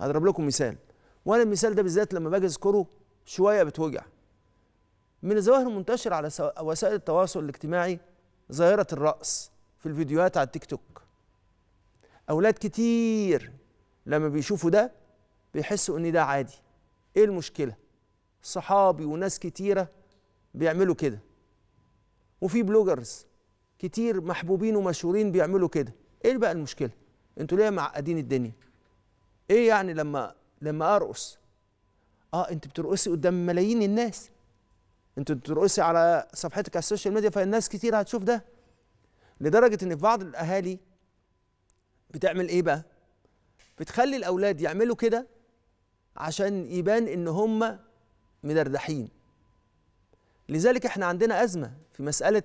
هضرب لكم مثال وانا المثال ده بالذات لما باجي اذكره شويه بتوجع من الظواهر المنتشره على وسائل التواصل الاجتماعي ظاهره الرقص في الفيديوهات على التيك توك اولاد كتير لما بيشوفوا ده بيحسوا ان ده عادي ايه المشكله صحابي وناس كتيره بيعملوا كده وفي بلوجرز كتير محبوبين ومشهورين بيعملوا كده ايه بقى المشكله انتوا ليه معقدين الدنيا ايه يعني لما لما ارقص اه انت بترقصي قدام ملايين الناس انت بترقصي على صفحتك على السوشيال ميديا فالناس كتير هتشوف ده لدرجه ان في بعض الاهالي بتعمل ايه بقى بتخلي الاولاد يعملوا كده عشان يبان ان هم مدردحين لذلك احنا عندنا ازمه في مساله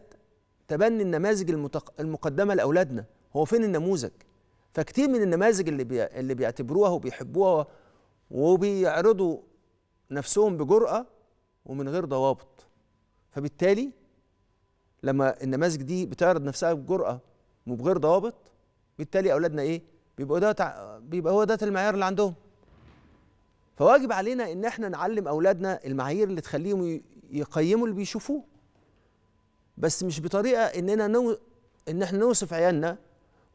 تبني النماذج المتق... المقدمه لاولادنا هو فين النموذج فكتير من النماذج اللي بي... اللي بيعتبروها وبيحبوها وبيعرضوا نفسهم بجرأة ومن غير ضوابط فبالتالي لما النماذج دي بتعرض نفسها بجرأة وبغير ضوابط بالتالي أولادنا إيه بيبقوا ده تع... بيبقى هو ده المعيار اللي عندهم فواجب علينا ان احنا نعلم اولادنا المعايير اللي تخليهم يقيموا اللي بيشوفوه بس مش بطريقه اننا نو... ان احنا نوصف عيالنا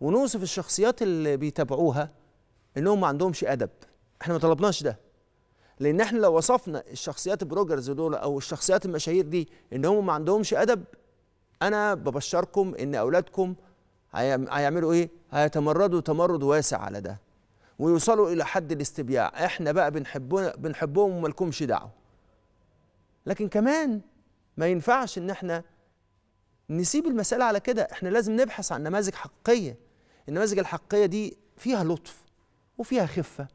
ونوصف الشخصيات اللي بيتابعوها انهم ما عندهمش ادب احنا ما طلبناش ده لان احنا لو وصفنا الشخصيات البروجرز دول او الشخصيات المشاهير دي ان هم ما عندهمش ادب انا ببشركم ان اولادكم هيعملوا ايه هيتمردوا تمرد واسع على ده ويوصلوا الى حد الاستبياع احنا بقى بنحبونا بنحبهم ومالكمش دعوه لكن كمان ما ينفعش ان احنا نسيب المساله على كده احنا لازم نبحث عن نماذج حقيقيه النماذج الحقيقيه دي فيها لطف وفيها خفه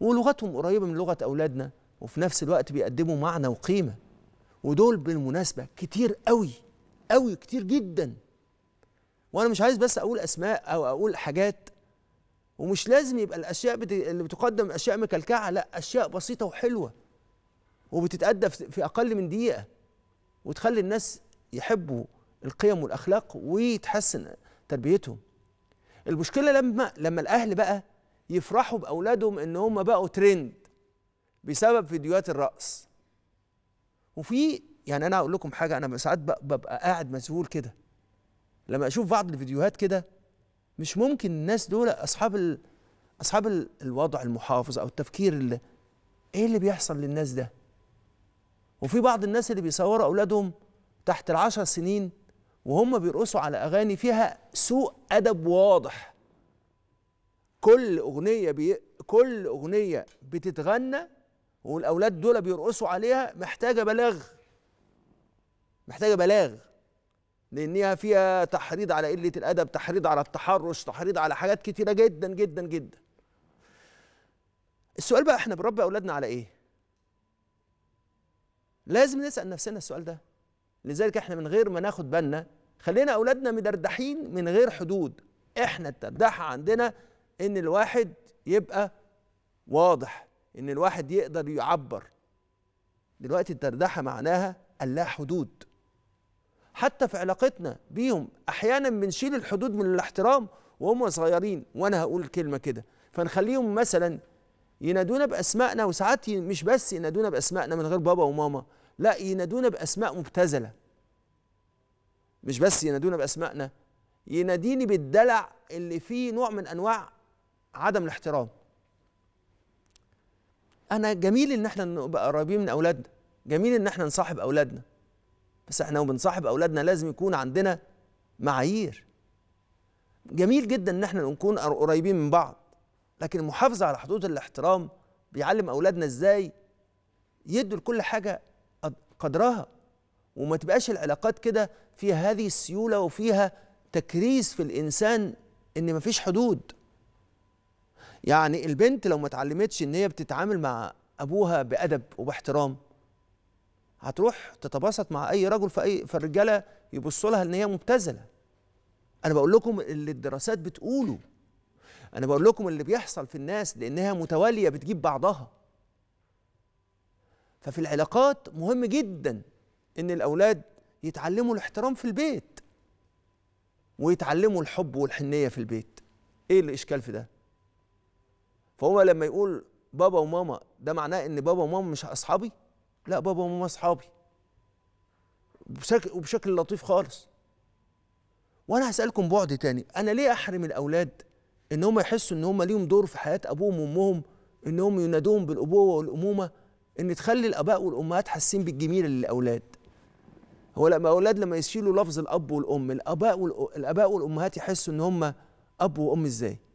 ولغتهم قريبه من لغه اولادنا وفي نفس الوقت بيقدموا معنى وقيمه ودول بالمناسبه كتير قوي قوي كتير جدا وانا مش عايز بس اقول اسماء او اقول حاجات ومش لازم يبقى الاشياء بت... اللي بتقدم اشياء مكلكعه لا اشياء بسيطه وحلوه وبتتادى في اقل من دقيقه وتخلي الناس يحبوا القيم والاخلاق ويتحسن تربيتهم المشكله لما لما الاهل بقى يفرحوا باولادهم ان هم بقوا ترند بسبب فيديوهات الرقص وفي يعني انا اقول لكم حاجه انا ساعات ببقى قاعد مذهول كده لما اشوف بعض الفيديوهات كده مش ممكن الناس دول اصحاب ال... اصحاب ال... الوضع المحافظ او التفكير اللي ايه اللي بيحصل للناس ده وفي بعض الناس اللي بيصوروا اولادهم تحت العشر سنين وهم بيرقصوا على اغاني فيها سوء ادب واضح كل اغنيه بي... كل اغنيه بتتغنى والاولاد دول بيرقصوا عليها محتاجه بلاغ محتاجه بلاغ لانها فيها تحريض على قله الادب تحريض على التحرش تحريض على حاجات كتيره جدا جدا جدا السؤال بقى احنا بنربي اولادنا على ايه لازم نسال نفسنا السؤال ده لذلك احنا من غير ما ناخد بالنا خلينا اولادنا مدردحين من غير حدود احنا الدردحه عندنا ان الواحد يبقى واضح ان الواحد يقدر يعبر دلوقتي الدردحه معناها اللا حدود حتى في علاقتنا بيهم احيانا بنشيل الحدود من الاحترام وهم صغيرين وانا هقول كلمه كده فنخليهم مثلا ينادونا باسمائنا وساعات مش بس ينادونا باسمائنا من غير بابا وماما لا ينادونا باسماء مبتذله مش بس ينادونا باسمائنا يناديني بالدلع اللي فيه نوع من انواع عدم الاحترام انا جميل ان احنا نبقى قريبين من اولادنا جميل ان احنا نصاحب اولادنا بس احنا وبنصاحب اولادنا لازم يكون عندنا معايير جميل جدا ان احنا نكون قريبين من بعض لكن المحافظه على حدود الاحترام بيعلم اولادنا ازاي يدوا لكل حاجه قدرها وما تبقاش العلاقات كده فيها هذه السيولة وفيها تكريس في الإنسان إن مفيش حدود يعني البنت لو ما اتعلمتش إن هي بتتعامل مع أبوها بأدب وباحترام هتروح تتباسط مع أي رجل فأي فالرجالة يبصوا لها إن هي مبتذلة أنا بقول لكم اللي الدراسات بتقوله أنا بقول لكم اللي بيحصل في الناس لأنها متوالية بتجيب بعضها ففي العلاقات مهم جدا ان الاولاد يتعلموا الاحترام في البيت ويتعلموا الحب والحنية في البيت ايه الاشكال في ده فهو لما يقول بابا وماما ده معناه ان بابا وماما مش اصحابي لا بابا وماما اصحابي وبشكل لطيف خالص وانا هسالكم بعد تاني انا ليه احرم الاولاد ان هم يحسوا ان هم ليهم دور في حياه ابوهم وامهم ان هم ينادوهم بالابوه والامومه ان تخلي الاباء والامهات حاسين بالجميل للاولاد هو لما اولاد لما يشيلوا لفظ الاب والام الاباء والاباء والامهات يحسوا ان هم اب وام ازاي